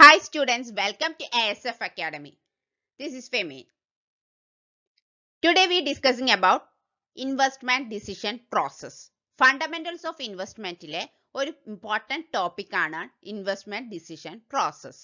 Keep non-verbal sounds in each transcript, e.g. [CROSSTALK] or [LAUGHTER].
Hi students, welcome to ASF Academy. This is Femi. Today we are discussing about investment decision process. Fundamentals of investment investmentിലെ ഒരു important topic ആണ് investment decision process.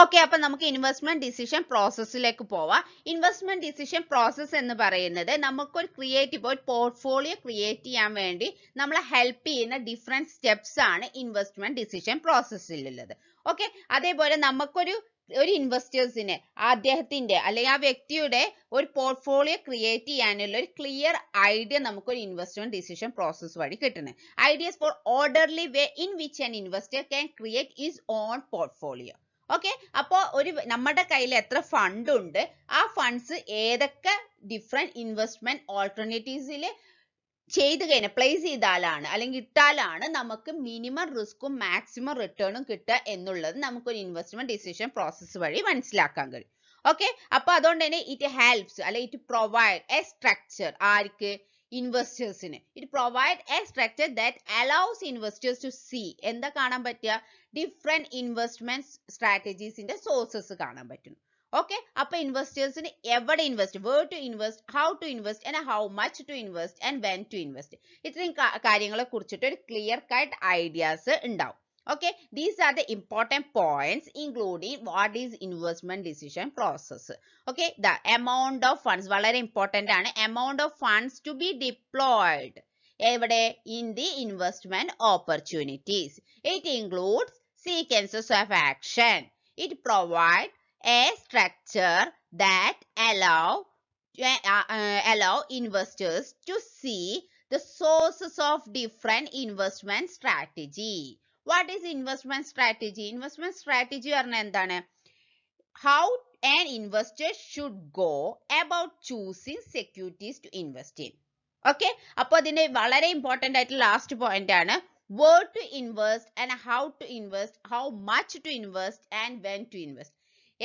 Okay അപ്പൊ നമുക്ക് investment decision പ്രോസസ്സിലേക്ക് പോവാം investment decision process എന്ന് പറയുന്നത് നമുക്കൊരു creative ഒരു portfolio create ചെയ്യാൻ വേണ്ടി നമ്മളെ ഹെൽപ്പ് ചെയ്യുന്ന ഡിഫറെന്റ് സ്റ്റെപ്സ് ആണ് ഇൻവെസ്റ്റ്മെന്റ് ഡിസിഷൻ പ്രോസസ്സിലുള്ളത് ഓക്കെ അതേപോലെ നമുക്കൊരു ഒരു ഇൻവെസ്റ്റേഴ്സിന് അദ്ദേഹത്തിന്റെ അല്ലെങ്കിൽ ആ വ്യക്തിയുടെ ഒരു പോർട്ട്ഫോളിയോ ക്രിയേറ്റ് ചെയ്യാനുള്ള ഒരു ക്ലിയർ ഐഡിയ നമുക്ക് ഒരു ഇൻവെസ്റ്റ്മെന്റ് ഡിസിഷൻ പ്രോസസ് വഴി കിട്ടുന്നത് ideas for orderly way in which an investor can create his own portfolio okay അപ്പോൾ ഒരു നമ്മുടെ കയ്യിൽ എത്ര ഫണ്ട് ഉണ്ട് ആ ഫണ്ട്സ് ഏതൊക്കെ ഡിഫറെൻറ്റ് ഇൻവെസ്റ്റ്മെന്റ് ഓൾട്ടർനേറ്റീവ്സിൽ ചെയ്ത് കഴിഞ്ഞാൽ പ്ലേസ് ചെയ്താലാണ് അല്ലെങ്കിൽ ഇട്ടാലാണ് നമുക്ക് മിനിമം റിസ്ക്കും മാക്സിമം റിട്ടേണും കിട്ടുക എന്നുള്ളത് നമുക്കൊരു ഇൻവെസ്റ്റ്മെന്റ് ഡിസിഷൻ പ്രോസസ്സ് വഴി മനസ്സിലാക്കാൻ കഴിയും ഓക്കെ അപ്പൊ അതുകൊണ്ട് തന്നെ ഇറ്റ് ഹെൽപ്സ് അല്ലെ ഇറ്റ് പ്രൊവൈഡ് എ സ്ട്രക്ചർ ആർക്ക് ഇൻവെസ്റ്റേഴ്സിന് it provide a structure that allows investors to see എന്താ കാണാൻ പറ്റുക ഡിഫറെൻറ്റ് ഇൻവെസ്റ്റ്മെന്റ് സ്ട്രാറ്റജീസിന്റെ സോഴ്സസ് കാണാൻ പറ്റും ഓക്കെ അപ്പൊ ഇൻവെസ്റ്റേഴ്സിന് എവിടെ invest where to invest how to invest and how much to invest and when to invest ഇത്രയും കാര്യങ്ങളെ കുറിച്ചിട്ട് ഒരു ക്ലിയർ കട്ട് ഐഡിയാസ് ഉണ്ടാവും okay these are the important points including what is investment decision process okay the amount of funds വളരെ important ആണ് amount of funds to be deployed എവിടെ in the investment opportunities it includes sequences of action. It provides a structure that allow uh, uh, allow investors to see the sources of different investment strategy. What is investment strategy? Investment strategy പറഞ്ഞാൽ എന്താണ് how an investor should go about choosing securities to invest in. Okay, അപ്പോൾ the വളരെ important ആയിട്ട് last point, ആണ് where to invest and how to invest, how much to invest and when to invest.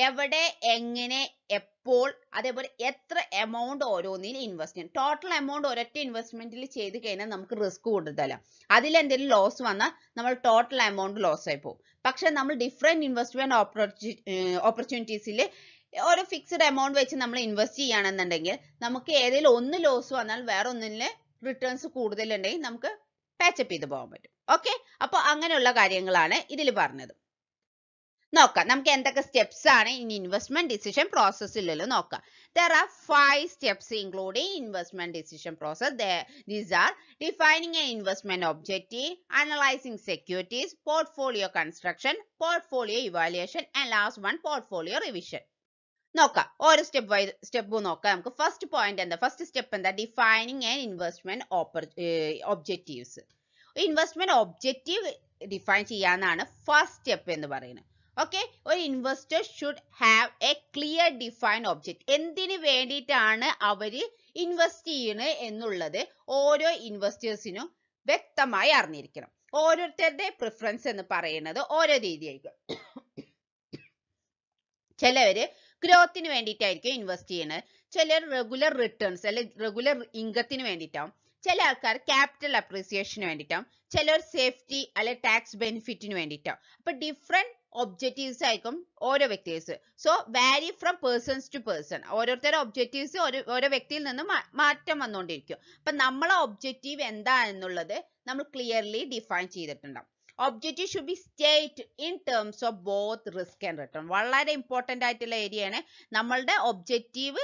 എവിടെ എങ്ങനെ എപ്പോൾ അതേപോലെ എത്ര amount ഓരോന്നിൽ ഇൻവെസ്റ്റ് ചെയ്യും ടോട്ടൽ എമൗണ്ട് ഒരൊറ്റ ഇൻവെസ്റ്റ്മെന്റിൽ ചെയ്ത് കഴിഞ്ഞാൽ നമുക്ക് റിസ്ക് കൂടുതലല്ല അതിൽ എന്തെങ്കിലും ലോസ് വന്നാൽ നമ്മൾ ടോട്ടൽ എമൗണ്ട് ലോസ് ആയി പോകും പക്ഷെ നമ്മൾ ഡിഫറെന്റ് ഇൻവെസ്റ്റ്മെന്റ് ഓപ്പർച്യൂണിറ്റീസിൽ ഒരു ഫിക്സ്ഡ് എമൗണ്ട് വെച്ച് നമ്മൾ ഇൻവെസ്റ്റ് ചെയ്യുകയാണെന്നുണ്ടെങ്കിൽ നമുക്ക് ഏതെങ്കിലും ഒന്ന് ലോസ് വന്നാൽ വേറെ ഒന്നിൽ റിട്ടേൺസ് കൂടുതലുണ്ടെങ്കിൽ നമുക്ക് പാച്ചപ്പ് ചെയ്ത് പോകാൻ പറ്റും ഓക്കെ അപ്പോൾ അങ്ങനെയുള്ള കാര്യങ്ങളാണ് ഇതിൽ പറഞ്ഞത് നോക്കാം നമുക്ക് എന്തൊക്കെ സ്റ്റെപ്സ് ആണ് ഇൻ ഇൻവെസ്റ്റ്മെന്റ് ഡിസിഷൻ പ്രോസസ്സിലുള്ള നോക്കാം there are five steps investment investment decision process these are defining a investment objective analyzing securities portfolio construction portfolio evaluation and last one portfolio revision നോക്കാം ഓരോ സ്റ്റെപ്പ് വൈസ് സ്റ്റെപ്പ് നോക്കാം നമുക്ക് first point എന്താ first step എന്താ defining and investment objectives investment objective define ചെയ്യാന്നാണ് first step എന്ന് പറയുന്നത് okay ഒരു investor should have a clear define object എന്തിനു വേണ്ടിയിട്ടാണ് അവർ ഇൻവെസ്റ്റ് ചെയ്യുന്നത് എന്നുള്ളത് ഓരോ ഇൻവെസ്റ്റേഴ്സിനും വ്യക്തമായി അറിഞ്ഞിരിക്കണം ഓരോരുത്തരുടെ പ്രിഫറൻസ് എന്ന് പറയുന്നത് ഓരോ രീതിയായിരിക്കും [COUGHS] ചിലവര് ഗ്രോത്തിന് വേണ്ടിയിട്ടായിരിക്കും ഇൻവെസ്റ്റ് ചെയ്യുന്നത് ചിലർ റെഗുലർ റിട്ടേൺസ് അല്ലെ റെഗുലർ ഇൻകത്തിന് വേണ്ടിയിട്ടാവും ചില ആൾക്കാർ ക്യാപിറ്റൽ അപ്രീസിയേഷന് വേണ്ടിയിട്ടാവും ചിലർ സേഫ്റ്റി അല്ലെ ടാക്സ് ബെനിഫിറ്റിന് വേണ്ടിയിട്ടാവും അപ്പൊ ഡിഫറെന്റ് ഒബ്ജക്റ്റീവ്സ് ആയിരിക്കും ഓരോ വ്യക്തീവ്സ് so vary from persons to person ഓരോരുത്തരുടെ ഒബ്ജക്റ്റീവ്സ് ഓരോ വ്യക്തിയിൽ നിന്നും മാറ്റം വന്നുകൊണ്ടിരിക്കും അപ്പൊ നമ്മളെ ഒബ്ജക്റ്റീവ് എന്താ എന്നുള്ളത് നമ്മൾ ക്ലിയർലി ഡിഫൈൻ ചെയ്തിട്ടുണ്ടാവും objective should be state in terms of both risk and return വളരെ ഇമ്പോർട്ടൻ്റ് ആയിട്ടുള്ള ഏരിയയാണ് നമ്മളുടെ ഒബ്ജക്റ്റീവ്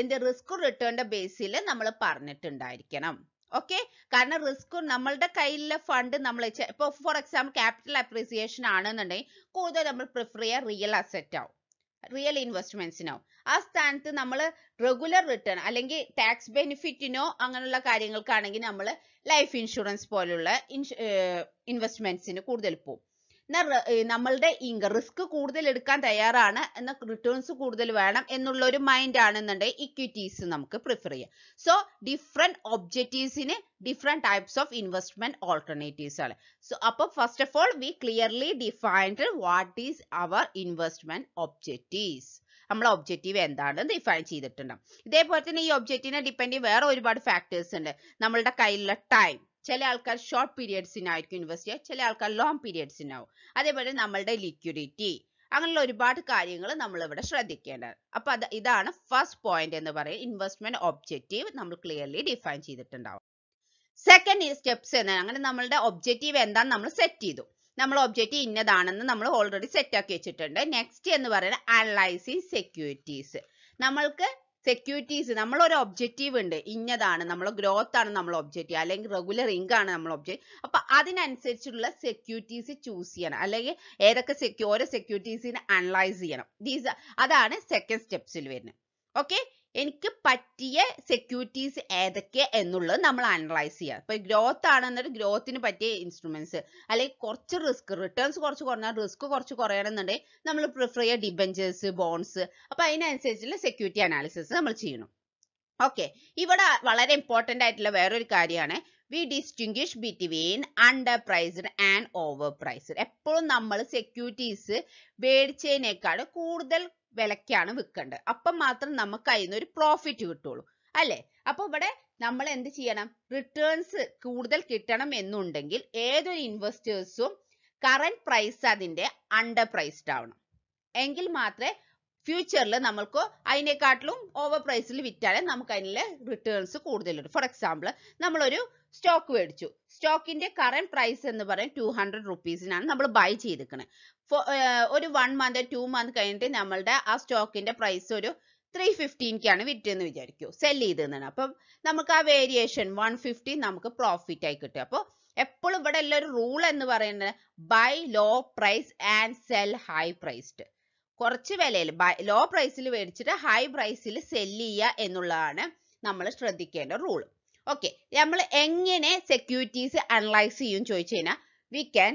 എന്ത് റിസ്ക് റിട്ടേണിന്റെ ബേസിൽ നമ്മൾ പറഞ്ഞിട്ടുണ്ടായിരിക്കണം ഓക്കെ കാരണം റിസ്ക് നമ്മളുടെ കയ്യിലുള്ള ഫണ്ട് നമ്മൾ ഇപ്പോൾ ഫോർ എക്സാമ്പിൾ ക്യാപിറ്റൽ അപ്രീസിയേഷൻ ആണെന്നുണ്ടെങ്കിൽ കൂടുതൽ നമ്മൾ പ്രിഫർ ചെയ്യുക റിയൽ അസറ്റ് ആവും റിയൽ ഇൻവെസ്റ്റ്മെന്റ്സിനോ ആ സ്ഥാനത്ത് നമ്മൾ റെഗുലർ റിട്ടേൺ അല്ലെങ്കിൽ ടാക്സ് ബെനിഫിറ്റിനോ അങ്ങനെയുള്ള കാര്യങ്ങൾക്കാണെങ്കിൽ നമ്മൾ ലൈഫ് ഇൻഷുറൻസ് പോലുള്ള ഇൻവെസ്റ്റ്മെന്റ്സിന് കൂടുതൽ പോകും എന്നാൽ നമ്മളുടെ റിസ്ക് കൂടുതൽ എടുക്കാൻ തയ്യാറാണ് എന്ന റിട്ടേൺസ് കൂടുതൽ വേണം എന്നുള്ള ഒരു മൈൻഡ് ആണെന്നുണ്ടെങ്കിൽ ഇക്വിറ്റീസ് നമുക്ക് പ്രിഫർ ചെയ്യാം സോ ഡിഫറെന്റ് ഒബ്ജക്റ്റീവ്സിന് different types of investment alternatives ആണ് സോ അപ്പോൾ first of all we clearly defined what is our investment objectives നമ്മളെ ഒബ്ജക്റ്റീവ് എന്താണെന്ന് ഡിഫൈൻ ചെയ്തിട്ടുണ്ടാവും ഇതേപോലെ തന്നെ ഈ ഒബ്ജക്റ്റീവിനെ ഡിപ്പെൻഡ് ചെയ്യും വേറെ ഒരുപാട് ഫാക്ടേഴ്സ് ഉണ്ട് നമ്മളുടെ കയ്യിലുള്ള ടൈം ചില ആൾക്കാർ ഷോർട്ട് പീരിയഡ്സിനായിരിക്കും ഇൻവെസ്റ്റ് ചെയ്യുക ചില ആൾക്കാർ ലോങ് പീരിയഡ്സിനാവും അതേപോലെ നമ്മളുടെ ലിക്വിഡിറ്റി അങ്ങനെയുള്ള ഒരുപാട് കാര്യങ്ങൾ നമ്മൾ ഇവിടെ ശ്രദ്ധിക്കേണ്ടത് അപ്പോൾ അത് ഇതാണ് ഫസ്റ്റ് പോയിന്റ് എന്ന് പറയുന്നത് ഇൻവെസ്റ്റ്മെന്റ് ഒബ്ജക്റ്റീവ് നമ്മൾ ക്ലിയർലി ഡിഫൈൻ ചെയ്തിട്ടുണ്ടാവും സെക്കൻഡ് സ്റ്റെപ്സ് എന്ന് അങ്ങനെ നമ്മളുടെ ഒബ്ജക്റ്റീവ് എന്താന്ന് നമ്മൾ സെറ്റ് ചെയ്തു നമ്മൾ ഒബ്ജക്റ്റീവ് ഇന്നതാണെന്ന് നമ്മൾ ഓൾറെഡി സെറ്റ് ആക്കി വെച്ചിട്ടുണ്ട് നെക്സ്റ്റ് എന്ന് പറയുന്നത് അനലൈസിങ് സെക്യൂരിറ്റീസ് നമ്മൾക്ക് സെക്യൂരിറ്റീസ് നമ്മളൊരു ഒബ്ജക്റ്റീവ് ഉണ്ട് ഇന്നതാണ് നമ്മൾ ഗ്രോത്ത് ആണ് നമ്മൾ ഒബ്ജക്റ്റീവ് അല്ലെങ്കിൽ റെഗുലർ ആണ് നമ്മൾ ഒബ്ജക്റ്റ് അപ്പൊ അതിനനുസരിച്ചുള്ള സെക്യൂരിറ്റീസ് ചൂസ് ചെയ്യണം അല്ലെങ്കിൽ ഏതൊക്കെ സെക്യൂ ഓരോ സെക്യൂരിറ്റീസിനെ അനലൈസ് ചെയ്യണം ദീസ് അതാണ് സെക്കൻഡ് സ്റ്റെപ്സിൽ വരുന്നത് ഓക്കെ എനിക്ക് പറ്റിയ സെക്യൂരിറ്റീസ് ഏതൊക്കെ എന്നുള്ളത് നമ്മൾ അനലൈസ് ചെയ്യുക ഇപ്പൊ ഗ്രോത്ത് ആണെന്നുണ്ടെങ്കിൽ ഗ്രോത്തിന് പറ്റിയ ഇൻസ്ട്രുമെന്റ്സ് അല്ലെങ്കിൽ കുറച്ച് റിസ്ക് റിട്ടേൺസ് കുറച്ച് കുറഞ്ഞാൽ റിസ്ക് കുറച്ച് കുറയണമെന്നുണ്ടെങ്കിൽ നമ്മൾ പ്രിഫർ ചെയ്യുക ഡിബഞ്ചേഴ്സ് ബോൺസ് അപ്പോൾ അതിനനുസരിച്ചുള്ള സെക്യൂരിറ്റി അനാലിസിസ് നമ്മൾ ചെയ്യണം ഓക്കെ ഇവിടെ വളരെ ഇമ്പോർട്ടൻ്റ് ആയിട്ടുള്ള വേറൊരു കാര്യമാണ് we distinguish between underpriced and overpriced എപ്പോഴും നമ്മൾ സെക്യൂരിറ്റീസ് മേടിച്ചതിനേക്കാൾ കൂടുതൽ വിലക്കാണ് വിൽക്കേണ്ടത് അപ്പം മാത്രം നമുക്ക് അതിൽ നിന്നൊരു ഒരു പ്രോഫിറ്റ് കിട്ടുള്ളൂ അല്ലേ അപ്പൊ ഇവിടെ നമ്മൾ എന്ത് ചെയ്യണം റിട്ടേൺസ് കൂടുതൽ കിട്ടണം എന്നുണ്ടെങ്കിൽ ഏതൊരു ഇൻവെസ്റ്റേഴ്സും കറന്റ് പ്രൈസ് അതിന്റെ അണ്ടർ പ്രൈസ്ഡ് ആവണം എങ്കിൽ മാത്രമേ ഫ്യൂച്ചറിൽ നമ്മൾക്ക് അതിനെക്കാട്ടിലും ഓവർ പ്രൈസിൽ വിറ്റാലേ നമുക്ക് അതിലെ റിട്ടേൺസ് കൂടുതൽ ഫോർ എക്സാമ്പിൾ നമ്മളൊരു സ്റ്റോക്ക് മേടിച്ചു സ്റ്റോക്കിന്റെ കറന്റ് പ്രൈസ് എന്ന് പറയും ടു ഹൺഡ്രഡ് റുപ്പീസിനാണ് നമ്മൾ ബൈ ചെയ്തിരിക്കുന്നത് ഒരു വൺ മന്ത് ടു മന്ത് കഴിഞ്ഞിട്ട് നമ്മളുടെ ആ സ്റ്റോക്കിന്റെ പ്രൈസ് ഒരു ത്രീ ഫിഫ്റ്റീൻക്കാണ് വിറ്റെന്ന് വിചാരിക്കൂ സെൽ ചെയ്തെന്നാണ് അപ്പം നമുക്ക് ആ വേരിയേഷൻ വൺ ഫിഫ്റ്റി നമുക്ക് പ്രോഫിറ്റ് ആയി കിട്ടും അപ്പോൾ എപ്പോഴും ഇവിടെ ഉള്ള ഒരു റൂൾ എന്ന് പറയുന്നത് buy low price and sell high priced കുറച്ച് വിലയിൽ ലോ പ്രൈസിൽ മേടിച്ചിട്ട് ഹൈ പ്രൈസിൽ സെൽ ചെയ്യുക എന്നുള്ളതാണ് നമ്മൾ ശ്രദ്ധിക്കേണ്ട റൂൾ ഓക്കെ നമ്മൾ എങ്ങനെ സെക്യൂരിറ്റീസ് അനലൈസ് ചെയ്യും ചോദിച്ചു കഴിഞ്ഞാൽ വി ക്യാൻ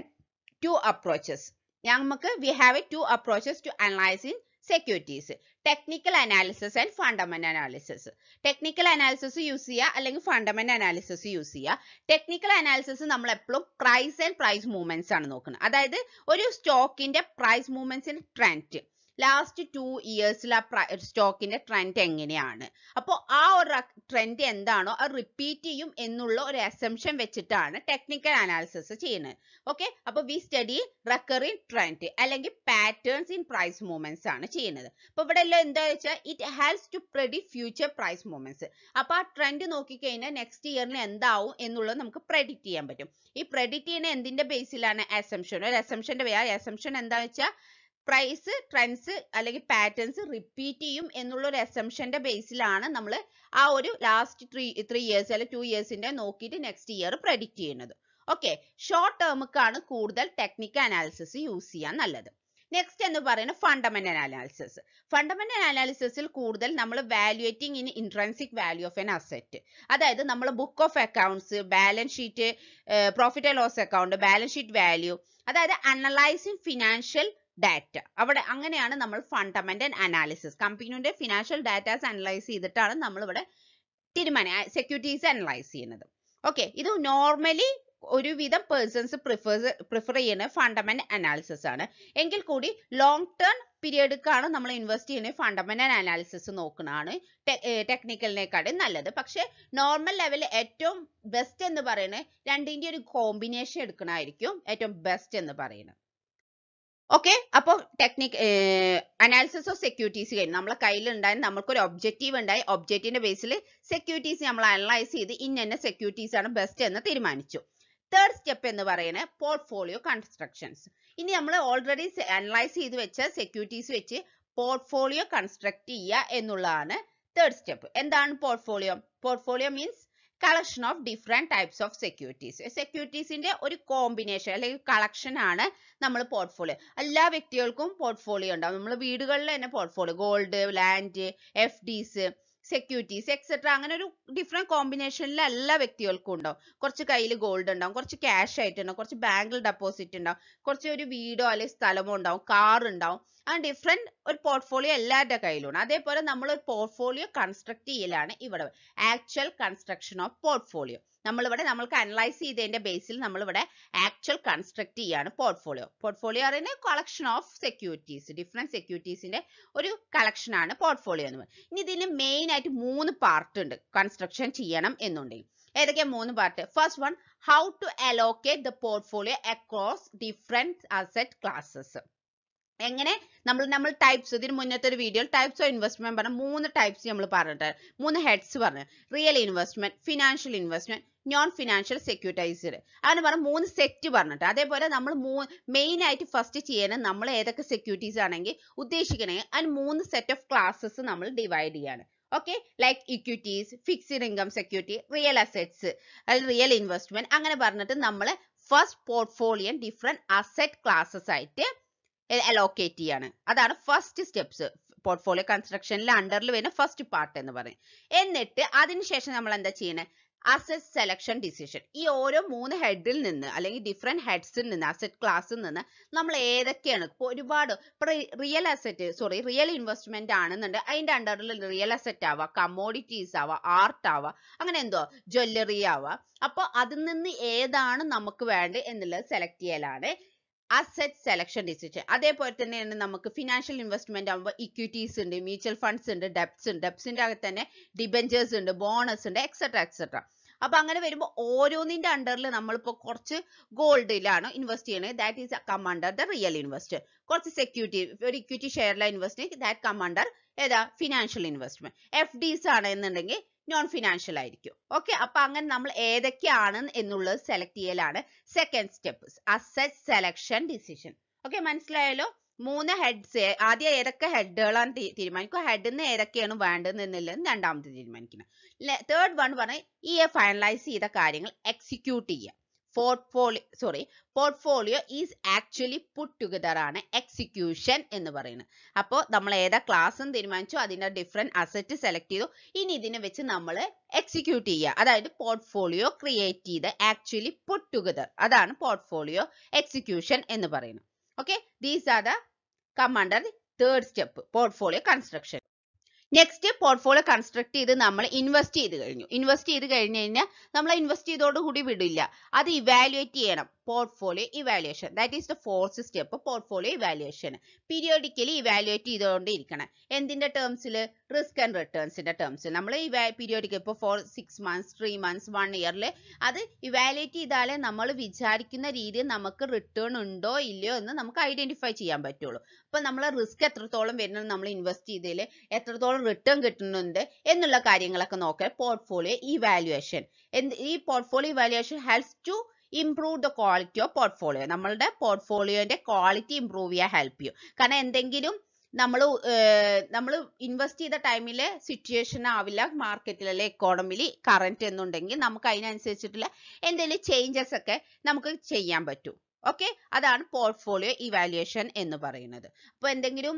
ടു അപ്രോച്ചസ് നമുക്ക് we have a two approaches to analyse in securities technical analysis and fundamental analysis technical analysis use ചെയ്യുക അല്ലെങ്കിൽ ഫണ്ടമെന്റൽ അനാലിസിസ് യൂസ് ചെയ്യുക ടെക്നിക്കൽ അനാലിസിസ് നമ്മൾ എപ്പോഴും പ്രൈസ് ആൻഡ് പ്രൈസ് മൂവ്മെന്റ്സ് ആണ് നോക്കുന്നത് അതായത് ഒരു സ്റ്റോക്കിന്റെ പ്രൈസ് മൂവ്മെന്റ്സിന്റെ ട്രെൻഡ് ലാസ്റ്റ് ടു ഇയേഴ്സിൽ ആ സ്റ്റോക്കിന്റെ ട്രെൻഡ് എങ്ങനെയാണ് അപ്പോൾ ആ ഒരു ട്രെൻഡ് എന്താണോ അത് റിപ്പീറ്റ് ചെയ്യും എന്നുള്ള ഒരു അസംഷൻ വെച്ചിട്ടാണ് ടെക്നിക്കൽ അനാലിസിസ് ചെയ്യുന്നത് ഓക്കെ അപ്പോൾ വി സ്റ്റഡി റെക്കറിംഗ് ട്രെൻഡ് അല്ലെങ്കിൽ പാറ്റേൺസ് ഇൻ പ്രൈസ് മൂവ്മെന്റ്സ് ആണ് ചെയ്യുന്നത് അപ്പോൾ ഇവിടെ എല്ലാം എന്താ വെച്ചാൽ it helps to predict future price movements അപ്പോൾ ആ ട്രെൻഡ് നോക്കിക്കഴിഞ്ഞാൽ നെക്സ്റ്റ് ഇയറിന് എന്താവും എന്നുള്ളത് നമുക്ക് പ്രെഡിക്റ്റ് ചെയ്യാൻ പറ്റും ഈ പ്രെഡിക്റ്റ് ചെയ്യുന്ന എന്തിന്റെ ബേസിലാണ് അസംഷൻ ഒരു അസംഷന്റെ പേര് അസംഷൻ എന്താ വെച്ചാൽ പ്രൈസ് ട്രെൻഡ്സ് അല്ലെങ്കിൽ പാറ്റേൺസ് റിപ്പീറ്റ് ചെയ്യും എന്നുള്ള ഒരു അസംഷന്റെ ബേസിലാണ് നമ്മൾ ആ ഒരു ലാസ്റ്റ് ത്രീ ത്രീ ഇയേഴ്സ് അല്ലെങ്കിൽ ടു ഇയേഴ്സിന്റെ നോക്കിയിട്ട് നെക്സ്റ്റ് ഇയർ പ്രെഡിക്ട് ചെയ്യുന്നത് ഓക്കെ ഷോർട്ട് ടേമുക്കാണ് കൂടുതൽ ടെക്നിക്കൽ അനാലിസിസ് യൂസ് ചെയ്യാൻ നല്ലത് നെക്സ്റ്റ് എന്ന് പറയുന്നത് ഫണ്ടമെന്റൽ അനാലിസിസ് ഫണ്ടമെന്റൽ അനാലിസിസിൽ കൂടുതൽ നമ്മൾ valuating in intrinsic value of an asset അതായത് നമ്മൾ book of accounts balance sheet profit and loss account balance sheet value അതായത് അനലൈസിങ് ഫിനാൻഷ്യൽ ഡാറ്റ അവിടെ അങ്ങനെയാണ് നമ്മൾ ഫണ്ടമെന്റൽ അനാലിസിസ് കമ്പനിയുടെ ഫിനാൻഷ്യൽ ഡാറ്റാസ് അനലൈസ് ചെയ്തിട്ടാണ് നമ്മൾ ഇവിടെ തീരുമാനം സെക്യൂരിറ്റീസ് അനലൈസ് ചെയ്യുന്നത് ഓക്കെ ഇത് നോർമലി ഒരുവിധം പേഴ്സൺസ് പ്രിഫേഴ്സ് പ്രിഫർ ചെയ്യുന്ന ഫണ്ടമെന്റ് അനാലിസിസ് ആണ് എങ്കിൽ കൂടി ലോങ് ടേം പീരിയഡ്ക്കാണ് നമ്മൾ ഇൻവെസ്റ്റ് ചെയ്യുന്ന ഫണ്ടമെന്റൽ അനാലിസിസ് നോക്കുന്നതാണ് ടെക്നിക്കലിനെക്കാളും നല്ലത് പക്ഷേ നോർമൽ ലെവലിൽ ഏറ്റവും ബെസ്റ്റ് എന്ന് പറയുന്നത് രണ്ടിൻ്റെ ഒരു കോമ്പിനേഷൻ എടുക്കണമായിരിക്കും ഏറ്റവും ബെസ്റ്റ് എന്ന് പറയുന്നത് ഓക്കെ അപ്പോൾ ടെക്നിക് അനാലിസിസ് ഓഫ് സെക്യൂരിറ്റീസ് കഴിഞ്ഞു നമ്മളെ കയ്യിലുണ്ടായി ഒരു ഒബ്ജക്റ്റീവ് ഉണ്ടായി ഒബ്ജക്റ്റീവിന്റെ ബേസിൽ സെക്യൂരിറ്റീസ് നമ്മൾ അനലൈസ് ചെയ്ത് ഇന്ന സെക്യൂരിറ്റീസ് ആണ് ബെസ്റ്റ് എന്ന് തീരുമാനിച്ചു തേർഡ് സ്റ്റെപ്പ് എന്ന് പറയുന്നത് പോർട്ട്ഫോളിയോ കൺസ്ട്രക്ഷൻസ് ഇനി നമ്മൾ ഓൾറെഡി അനലൈസ് ചെയ്ത് വെച്ച സെക്യൂരിറ്റീസ് വെച്ച് പോർട്ട്ഫോളിയോ കൺസ്ട്രക്ട് ചെയ്യുക എന്നുള്ളതാണ് തേർഡ് സ്റ്റെപ്പ് എന്താണ് portfolio portfolio means collection of different types of securities സെക്യൂരിറ്റീസിൻ്റെ ഒരു കോമ്പിനേഷൻ അല്ലെങ്കിൽ കളക്ഷൻ ആണ് നമ്മൾ പോർട്ട്ഫോളിയോ എല്ലാ വ്യക്തികൾക്കും പോർട്ട്ഫോളിയോ ഉണ്ടാവും നമ്മൾ വീടുകളിൽ തന്നെ portfolio gold land FDs securities et cetera അങ്ങനെ ഒരു ഡിഫറെൻറ്റ് കോമ്പിനേഷനിൽ എല്ലാ വ്യക്തികൾക്കും ഉണ്ടാവും കുറച്ച് കയ്യിൽ ഗോൾഡ് ഉണ്ടാവും കുറച്ച് ക്യാഷ് ആയിട്ടുണ്ടാവും കുറച്ച് ബാങ്കിൽ ഡെപ്പോസിറ്റ് ഉണ്ടാവും കുറച്ച് ഒരു വീടോ അല്ലെങ്കിൽ സ്ഥലമോ ഉണ്ടാവും കാർ ഉണ്ടാവും ആ ഡിഫറെൻറ്റ് ഒരു പോർട്ട്ഫോളിയോ എല്ലാവരുടെ കയ്യിലും അതേപോലെ നമ്മൾ ഒരു പോർട്ട്ഫോളിയോ കൺസ്ട്രക്ട് ചെയ്യലാണ് ഇവിടെ ആക്ച്വൽ കൺസ്ട്രക്ഷൻ ഓഫ് പോർട്ട്ഫോളിയോ നമ്മളിവിടെ നമ്മൾക്ക് അനലൈസ് ചെയ്തതിന്റെ ബേസിൽ നമ്മളിവിടെ ആക്ച്വൽ കൺസ്ട്രക്ട് ചെയ്യാണ് പോർട്ട്ഫോളിയോ പോർട്ട്ഫോളിയോ പറയുന്നത് കളക്ഷൻ ഓഫ് സെക്യൂരിറ്റീസ് ഡിഫറെന്റ് സെക്യൂരിറ്റീസിന്റെ ഒരു കളക്ഷൻ ആണ് പോർട്ട്ഫോളിയോ എന്ന് പറയുന്നത് ഇനി ഇതിന് മെയിൻ ആയിട്ട് മൂന്ന് പാർട്ട് ഉണ്ട് കൺസ്ട്രക്ഷൻ ചെയ്യണം എന്നുണ്ടെങ്കിൽ ഏതൊക്കെ മൂന്ന് part first one how to allocate the portfolio across different asset classes എങ്ങനെ നമ്മൾ നമ്മൾ ടൈപ്സ് ഇതിന് മുന്നത്തെ ഒരു വീഡിയോയിൽ ടൈപ്സ് ഓഫ് ഇൻവെസ്റ്റ്മെന്റ് പറഞ്ഞ മൂന്ന് ടൈപ്സ് നമ്മൾ പറഞ്ഞിട്ട് മൂന്ന് ഹെഡ്സ് പറഞ്ഞു real investment financial investment non financial securitized അങ്ങനെ പറഞ്ഞ മൂന്ന് സെറ്റ് പറഞ്ഞിട്ട് അതേപോലെ നമ്മൾ മെയിൻ ആയിട്ട് ഫസ്റ്റ് ചെയ്യാൻ നമ്മൾ ഏതൊക്കെ സെക്യൂരിറ്റീസ് ആണെങ്കിൽ ഉദ്ദേശിക്കണമെങ്കിൽ അതിന് മൂന്ന് സെറ്റ് ഓഫ് ക്ലാസ്സസ് നമ്മൾ ഡിവൈഡ് ചെയ്യാണ് okay like equities fixed income security real assets അതായത് റിയൽ ഇൻവെസ്റ്റ്മെന്റ് അങ്ങനെ പറഞ്ഞിട്ട് നമ്മൾ first portfolio different asset classes ആയിട്ട് അലോക്കേറ്റ് ചെയ്യാണ് അതാണ് ഫസ്റ്റ് സ്റ്റെപ്സ് പോർട്ട്ഫോളിയോ കൺസ്ട്രക്ഷനിൽ അണ്ടറിൽ വരുന്ന ഫസ്റ്റ് പാർട്ട് എന്ന് പറയും എന്നിട്ട് അതിനുശേഷം നമ്മൾ എന്താ ചെയ്യണേ അസറ്റ് സെലക്ഷൻ ഡിസിഷൻ ഈ ഓരോ മൂന്ന് ഹെഡിൽ നിന്ന് അല്ലെങ്കിൽ ഡിഫറെൻറ്റ് ഹെഡ്സിൽ നിന്ന് അസറ്റ് ക്ലാസ്സിൽ നിന്ന് നമ്മൾ ഏതൊക്കെയാണ് ഇപ്പോൾ ഒരുപാട് ഇപ്പോൾ real asset sorry real investment ആണെന്നുണ്ടെങ്കിൽ അതിന്റെ അണ്ടറിൽ റിയൽ അസറ്റ് ആവാം കമ്മോഡിറ്റീസ് ആവാം ആർട്ട് ആവാം അങ്ങനെ എന്തോ ജ്വല്ലറി ആവാം അപ്പോൾ അതിൽ നിന്ന് ഏതാണ് നമുക്ക് വേണ്ടത് എന്നുള്ളത് സെലക്ട് ചെയ്യലാണ് അസറ്റ് സെലക്ഷൻ ഡിസിഷൻ അതേപോലെ തന്നെയാണ് നമുക്ക് ഫിനാൻഷ്യൽ ഇൻവെസ്റ്റ്മെന്റ് ആകുമ്പോൾ ഇക്വിറ്റീസ് ഉണ്ട് മ്യൂച്വൽ ഫണ്ട്സ് ഉണ്ട് ഡെപ്സ് ഉണ്ട് ഡെപ്സിന്റെ അകത്ത് തന്നെ ഡിബഞ്ചേഴ്സ് ഉണ്ട് ബോണസ് ഉണ്ട് എക്സെട്ര എക്സെട്ര അപ്പോൾ അങ്ങനെ വരുമ്പോൾ ഓരോന്നിന്റെ അണ്ടറിൽ നമ്മളിപ്പോൾ കുറച്ച് ഗോൾഡിലാണ് ഇൻവെസ്റ്റ് ചെയ്യണേ that is come under the real invest കുറച്ച് സെക്യൂരിറ്റി ഒരു ഇക്വിറ്റി ഷെയറിലാണ് ഇൻവെസ്റ്റ് ദാറ്റ് കം അണ്ടർ ഏതാ ഫിനാൻഷ്യൽ ഇൻവെസ്റ്റ്മെന്റ് എഫ് ഡിസ് ആണ് എന്നുണ്ടെങ്കിൽ നോൺ ഫിനാൻഷ്യൽ ആയിരിക്കും ഓക്കെ അപ്പൊ അങ്ങനെ നമ്മൾ ഏതൊക്കെയാണ് എന്നുള്ളത് സെലക്ട് ചെയ്യലാണ് second step asset selection decision okay മനസ്സിലായല്ലോ മൂന്ന് ഹെഡ്സ് ആദ്യം ഏതൊക്കെ ഹെഡുകളാണ് തീരുമാനിക്കുക ഹെഡ് നിന്ന് ഏതൊക്കെയാണ് വേണ്ടതെന്നുള്ളത് രണ്ടാമത് തീരുമാനിക്കുന്നത് തേർഡ് വൺ പറഞ്ഞാൽ ഈ ഫൈനലൈസ് ചെയ്ത കാര്യങ്ങൾ എക്സിക്യൂട്ട് ചെയ്യുക portfolio sorry portfolio is actually put together ആണ് എക്സിക്യൂഷൻ എന്ന് പറയുന്നത് അപ്പോൾ നമ്മൾ ഏതാ ക്ലാസ്സും തീരുമാനിച്ചു അതിൻ്റെ ഡിഫറെൻറ്റ് അസറ്റ് സെലക്ട് ചെയ്തു ഇനി ഇതിനെ വെച്ച് നമ്മൾ എക്സിക്യൂട്ട് ചെയ്യുക അതായത് പോർട്ട്ഫോളിയോ ക്രിയേറ്റ് ചെയ്ത് ആക്ച്വലി പുട്ട് ടുഗദർ അതാണ് പോർട്ട്ഫോളിയോ എക്സിക്യൂഷൻ എന്ന് പറയുന്നത് okay these are the come under third step portfolio construction next portfolio construct ചെയ്ത് നമ്മൾ ഇൻവെസ്റ്റ് ചെയ്ത് കഴിഞ്ഞു ഇൻവെസ്റ്റ് ചെയ്ത് കഴിഞ്ഞ് കഴിഞ്ഞാൽ നമ്മൾ ഇൻവെസ്റ്റ് ചെയ്തോടുകൂടി വിടില്ല അത് ഇവാലുവേറ്റ് ചെയ്യണം portfolio evaluation that is the fourth step portfolio evaluation periodically evaluate ചെയ്തുകൊണ്ടിരിക്കണം എന്തിൻ്റെ ടേംസിൽ റിസ്ക് ആൻഡ് റിട്ടേൺസിൻ്റെ ടേംസിൽ നമ്മൾ ഇവാ പീരിയോഡിക്കൽ ഇപ്പോൾ four six months three months one ഇയറിൽ അത് ഇവാലുവേറ്റ് ചെയ്താലേ നമ്മൾ വിചാരിക്കുന്ന രീതിയിൽ നമുക്ക് റിട്ടേൺ ഉണ്ടോ ഇല്ലയോ എന്ന് നമുക്ക് ഐഡൻറ്റിഫൈ ചെയ്യാൻ പറ്റുള്ളൂ അപ്പോൾ നമ്മൾ റിസ്ക് എത്രത്തോളം വരുന്നത് നമ്മൾ ഇൻവെസ്റ്റ് ചെയ്തതിൽ എത്രത്തോളം റിട്ടേൺ കിട്ടുന്നുണ്ട് എന്നുള്ള കാര്യങ്ങളൊക്കെ നോക്കുക പോർട്ട്ഫോളിയോ ഇവാലുവേഷൻ ഈ portfolio evaluation helps to improve the quality of portfolio നമ്മളുടെ പോർട്ട്ഫോളിയോന്റെ ക്വാളിറ്റി ഇംപ്രൂവ് ചെയ്യാൻ ഹെൽപ്പ് ചെയ്യും കാരണം എന്തെങ്കിലും നമ്മൾ നമ്മൾ ഇൻവെസ്റ്റ് ചെയ്ത ടൈമിലെ സിറ്റുവേഷൻ ആവില്ല മാർക്കറ്റിൽ അല്ലെ എക്കോണമിയിൽ കറന്റ് എന്നുണ്ടെങ്കിൽ നമുക്ക് അതിനനുസരിച്ചിട്ടുള്ള എന്തെങ്കിലും ചേഞ്ചസ് ഒക്കെ നമുക്ക് ചെയ്യാൻ പറ്റും ഓക്കെ അതാണ് പോർട്ട്ഫോളിയോ ഇവാലുവേഷൻ എന്ന് പറയുന്നത് അപ്പോൾ എന്തെങ്കിലും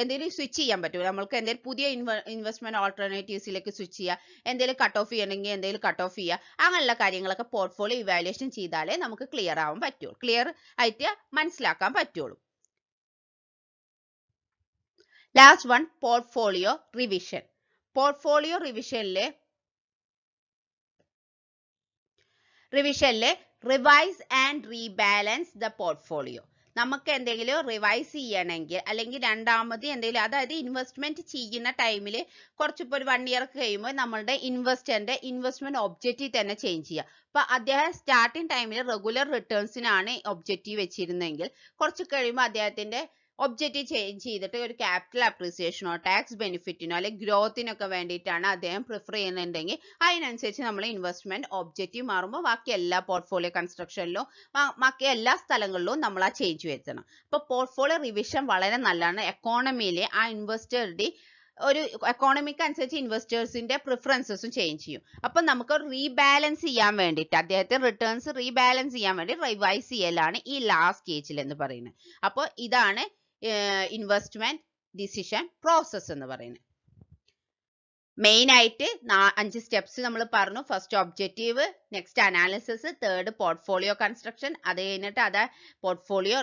എന്തെങ്കിലും സ്വിച്ച് ചെയ്യാൻ പറ്റൂ നമ്മൾക്ക് എന്തെങ്കിലും പുതിയ ഇൻവെസ്റ്റ്മെന്റ് ഓൾട്ടർനേറ്റീവ്സിലേക്ക് സ്വിച്ച് ചെയ്യാം എന്തെങ്കിലും കട്ട് ഓഫ് ചെയ്യണമെങ്കിൽ എന്തെങ്കിലും കട്ട് ഓഫ് ചെയ്യുക അങ്ങനെയുള്ള കാര്യങ്ങളൊക്കെ പോർട്ട്ഫോളിയോ ഇവാലുവേഷൻ ചെയ്താലേ നമുക്ക് ക്ലിയർ ആവാൻ പറ്റുള്ളൂ ക്ലിയർ ആയിട്ട് മനസ്സിലാക്കാൻ പറ്റുള്ളൂ last one portfolio revision portfolio റിവിഷനിലെ റിവിഷനിലെ revise and rebalance the portfolio നമുക്ക് എന്തെങ്കിലും റിവൈസ് ചെയ്യണമെങ്കിൽ അല്ലെങ്കിൽ രണ്ടാമത് എന്തെങ്കിലും അതായത് ഇൻവെസ്റ്റ്മെന്റ് ചെയ്യുന്ന ടൈമിൽ കുറച്ചിപ്പോൾ ഒരു വൺ ഇയർ കഴിയുമ്പോൾ നമ്മളുടെ ഇൻവെസ്റ്റന്റെ ഇൻവെസ്റ്റ്മെന്റ് ഒബ്ജക്റ്റീവ് തന്നെ ചേഞ്ച് ചെയ്യുക അപ്പൊ അദ്ദേഹം സ്റ്റാർട്ടിങ് ടൈമിൽ റെഗുലർ റിട്ടേൺസിനാണ് ഒബ്ജക്റ്റീവ് വെച്ചിരുന്നെങ്കിൽ കുറച്ച് കഴിയുമ്പോൾ അദ്ദേഹത്തിന്റെ ഒബ്ജക്റ്റീവ് ചേഞ്ച് ചെയ്തിട്ട് ഒരു ക്യാപിറ്റൽ അപ്രീസിയേഷനോ ടാക്സ് ബെനിഫിറ്റിനോ അല്ലെങ്കിൽ ഗ്രോത്തിനൊക്കെ വേണ്ടിയിട്ടാണ് അദ്ദേഹം പ്രിഫർ ചെയ്യുന്നുണ്ടെങ്കിൽ അതിനനുസരിച്ച് നമ്മൾ ഇൻവെസ്റ്റ്മെന്റ് ഒബ്ജക്റ്റീവ് മാറുമ്പോൾ ബാക്കി എല്ലാ പോർട്ട്ഫോളിയോ കൺസ്ട്രക്ഷനിലും ബാക്കി എല്ലാ സ്ഥലങ്ങളിലും നമ്മൾ ആ ചേഞ്ച് വരുത്തണം അപ്പോൾ പോർട്ട്ഫോളിയോ റിവിഷൻ വളരെ നല്ലതാണ് എക്കോണമിയിലെ ആ ഇൻവെസ്റ്ററുടെ ഒരു എക്കോണമിക്ക് അനുസരിച്ച് ഇൻവെസ്റ്റേഴ്സിന്റെ പ്രിഫറൻസും ചേഞ്ച് ചെയ്യും അപ്പൊ നമുക്ക് റീബാലൻസ് ചെയ്യാൻ വേണ്ടിയിട്ട് അദ്ദേഹത്തെ റിട്ടേൺസ് റീബാലൻസ് ചെയ്യാൻ വേണ്ടി റിവൈസ് ചെയ്യലാണ് ഈ ലാസ്റ്റ് സ്റ്റേജിൽ എന്ന് പറയുന്നത് അപ്പോൾ ഇതാണ് ഇൻവെസ്റ്റ്മെന്റ് ഡിസിഷൻ പ്രോസസ്സ് എന്ന് പറയുന്നത് മെയിൻ ആയിട്ട് അഞ്ച് സ്റ്റെപ്സ് നമ്മൾ പറഞ്ഞു first objective next analysis third portfolio construction അത് കഴിഞ്ഞിട്ട് അത് പോർട്ട്ഫോളിയോ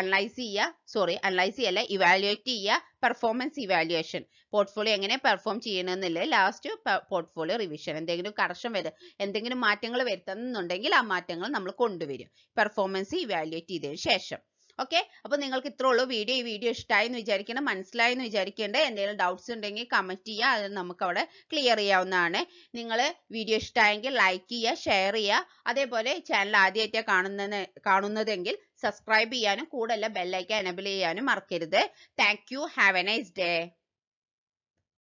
അനലൈസ് ചെയ്യുക സോറി അനലൈസ് ചെയ്യല്ല ഇവാലുവേറ്റ് ചെയ്യുക പെർഫോമൻസ് ഇവാലുവേഷൻ പോർട്ട്ഫോളിയോ എങ്ങനെ പെർഫോം ചെയ്യണമെന്നില്ല ലാസ്റ്റ് പോർട്ട്ഫോളിയോ റിവിഷൻ എന്തെങ്കിലും കറക്ഷൻ വരും എന്തെങ്കിലും മാറ്റങ്ങൾ വരുത്തുന്നുണ്ടെങ്കിൽ ആ മാറ്റങ്ങൾ നമ്മൾ കൊണ്ടുവരും പെർഫോമൻസ് ഇവാലുവേറ്റ് ചെയ്തതിന് ശേഷം ഓക്കെ അപ്പോൾ നിങ്ങൾക്ക് ഇത്രേ ഉള്ളൂ വീഡിയോ ഈ വീഡിയോ ഇഷ്ടമായി എന്ന് വിചാരിക്കണം മനസ്സിലായി എന്ന് വിചാരിക്കേണ്ട എന്തെങ്കിലും ഡൗട്ട്സ് ഉണ്ടെങ്കിൽ കമന്റ് ചെയ്യുക അത് നമുക്ക് അവിടെ ക്ലിയർ ചെയ്യാവുന്നതാണ് നിങ്ങൾ വീഡിയോ ഇഷ്ടമായെങ്കിൽ ലൈക്ക് ചെയ്യുക ഷെയർ ചെയ്യുക അതേപോലെ ചാനൽ ആദ്യമായിട്ടാണ് കാണുന്ന കാണുന്നതെങ്കിൽ സബ്സ്ക്രൈബ് ചെയ്യാനും കൂടെയുള്ള ബെല്ലൈക്കൻ എനബിൾ ചെയ്യാനും മറക്കരുത് thank have a nice day